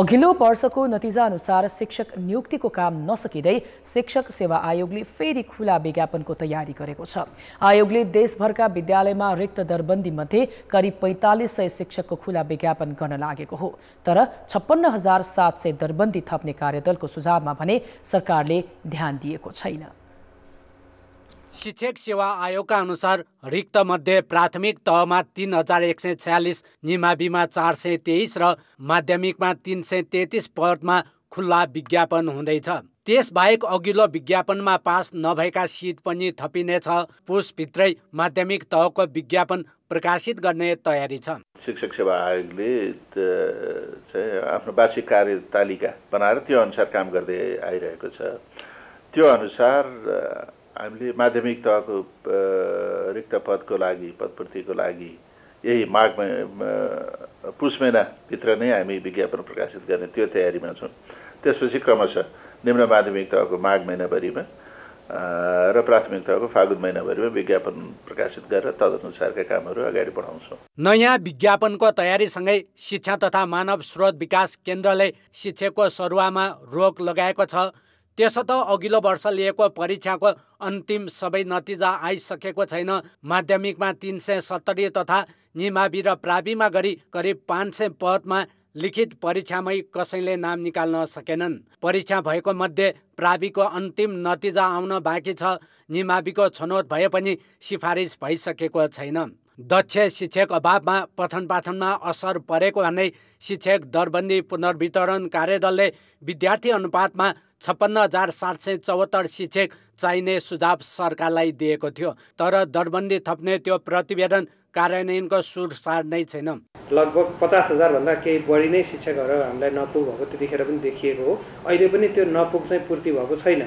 अघिल्लो वर्षको नतिजा अनुसार शिक्षक नियुक्तिको काम नसकिँदै शिक्षक सेवा आयोगले फेरि खुला विज्ञापनको तयारी गरेको छ आयोगले देशभरका विद्यालयमा रिक्त दरबन्दी मध्ये करिब पैँतालिस सय शिक्षकको खुला विज्ञापन गर्न लागेको हो तर छप्पन्न हजार सात सय दरबन्दी थप्ने कार्यदलको सुझावमा भने सरकारले ध्यान दिएको छैन शिक्षक सेवा आयोगका अनुसार रिक्त मध्ये प्राथमिक तहमा तिन हजार एक सय छ्यालिस निमाविमा चार सय तेइस र माध्यमिकमा तिन सय तेत्तिस पदमा खुल्ला विज्ञापन हुँदैछ त्यसबाहेक अघिल्लो विज्ञापनमा पास नभएका सिट पनि थपिनेछ पुसभित्रै माध्यमिक तहको विज्ञापन प्रकाशित गर्ने तयारी छ शिक्षक सेवा आयोगले चाहिँ आफ्नो वार्षिक कार्यतालिका बनाएर त्यो अनुसार काम गर्दै आइरहेको छ त्यो अनुसार हामीले माध्यमिक तहको रिक्त पदको लागि पदपूर्तिको लागि यही माघ पुष महिनाभित्र नै हामी विज्ञापन प्रकाशित गर्ने त्यो तयारीमा छौँ त्यसपछि क्रमशः निम्न माध्यमिक तहको माघ महिनाभरिमा र प्राथमिक तहको फागुन महिनाभरिमा विज्ञापन प्रकाशित गरेर तदनुसारका कामहरू अगाडि बढाउँछौँ नयाँ विज्ञापनको तयारीसँगै शिक्षा तथा मानव स्रोत विकास केन्द्रले शिक्षकको सरुवामा रोक लगाएको छ त अघिल्लो वर्ष लिएको परीक्षाको अन्तिम सबै नतिजा आइसकेको छैन माध्यमिकमा तिन सय सत्तरी तथा निमावि र प्राविमा गरी करिब पाँच सय पदमा लिखित परीक्षामै कसैले नाम निकाल्न सकेनन् परीक्षा भएको मध्ये प्राविको अन्तिम नतिजा आउन बाँकी छ निमाविको छनौट भए पनि सिफारिस भइसकेको छैन दक्ष शिक्षक अभावमा पठन पाठनमा असर परेको भन्दै शिक्षक दरबन्दी पुनर्वितरण कार्यदलले विद्यार्थी अनुपातमा छप्पन्न हजार सात सय चौहत्तर शिक्षक चाहिने सुझाव सरकारलाई दिएको थियो तर दरबन्दी थप्ने त्यो प्रतिवेदन कार्यान्वयनको सुरसार नै छैन लगभग पचास हजारभन्दा केही बढी नै शिक्षकहरू हामीलाई नपुग भएको त्यतिखेर पनि देखिएको हो अहिले पनि त्यो नपुग चाहिँ पूर्ति भएको छैन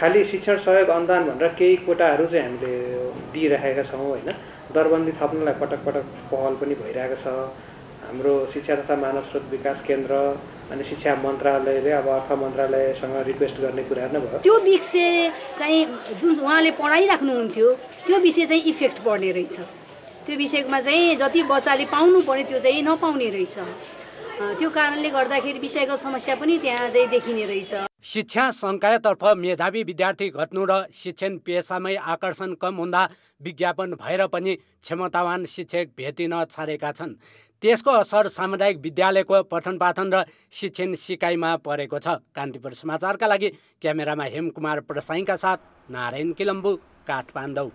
खालि शिक्षण सहयोग अनुदान भनेर केही कोटाहरू चाहिँ हामीले दिइरहेका छौँ होइन दरबन्दी थप्नलाई पटक पटक पहल पनि भइरहेको छ हाम्रो शिक्षा तथा मानव स्रोत विकास केन्द्र अनि शिक्षा मन्त्रालयले अब अर्थ मन्त्रालयसँग रिक्वेस्ट गर्ने कुरा नै भयो त्यो विषय चाहिँ जुन उहाँले पढाइराख्नुहुन्थ्यो त्यो विषय चाहिँ इफेक्ट पर्ने रहेछ त्यो विषयमा चाहिँ जति बच्चाले पाउनु पर्ने त्यो चाहिँ नपाउने रहेछ त्यो कारणले गर्दाखेरि विषयगत समस्या पनि त्यहाँ चाहिँ देखिने रहेछ शिक्षा सङ्कायतर्फ मेधावी विद्यार्थी घट्नु र शिक्षण पेसामै आकर्षण कम हुँदा विज्ञापन भएर पनि क्षमतावान शिक्षक भेटिन छाडेका छन् त्यसको असर सामुदायिक विद्यालयको पठन पाठन र शिक्षण सिकाइमा परेको छ कान्तिपुर समाचारका लागि क्यामेरामा हेमकुमार प्रसाईका साथ नारायण किलम्बु काठमाडौँ